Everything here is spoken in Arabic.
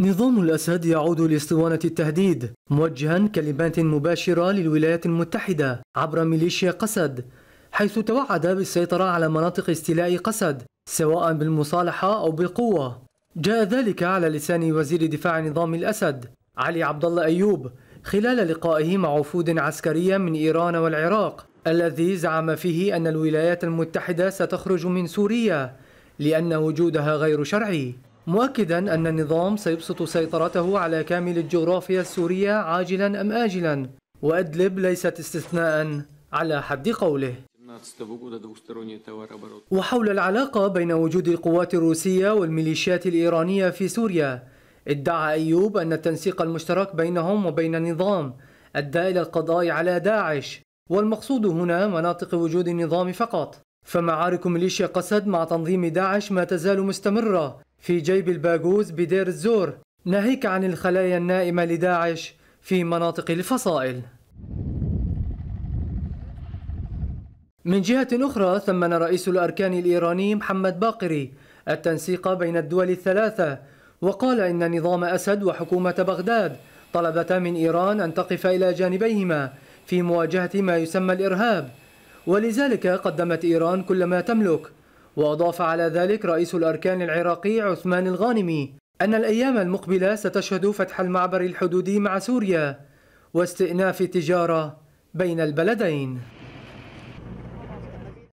نظام الأسد يعود لاسطوانة التهديد موجها كلمات مباشرة للولايات المتحدة عبر ميليشيا قسد حيث توعد بالسيطرة على مناطق استيلاء قسد سواء بالمصالحة أو بالقوة جاء ذلك على لسان وزير دفاع نظام الأسد علي عبد الله أيوب خلال لقائه مع وفود عسكرية من إيران والعراق الذي زعم فيه أن الولايات المتحدة ستخرج من سوريا لأن وجودها غير شرعي مؤكدا أن النظام سيبسط سيطرته على كامل الجغرافيا السورية عاجلا أم آجلا وأدلب ليست استثناء على حد قوله وحول العلاقة بين وجود القوات الروسية والميليشيات الإيرانية في سوريا ادعى أيوب أن التنسيق المشترك بينهم وبين النظام أدى إلى القضاء على داعش والمقصود هنا مناطق وجود النظام فقط فمعارك ميليشيا قسد مع تنظيم داعش ما تزال مستمرة في جيب الباجوز بدير الزور ناهيك عن الخلايا النائمة لداعش في مناطق الفصائل من جهة أخرى ثمن رئيس الأركان الإيراني محمد باقري التنسيق بين الدول الثلاثة وقال إن نظام أسد وحكومة بغداد طلبتا من إيران أن تقف إلى جانبيهما في مواجهة ما يسمى الإرهاب ولذلك قدمت إيران كل ما تملك وأضاف على ذلك رئيس الأركان العراقي عثمان الغانمي أن الأيام المقبلة ستشهد فتح المعبر الحدودي مع سوريا واستئناف التجارة بين البلدين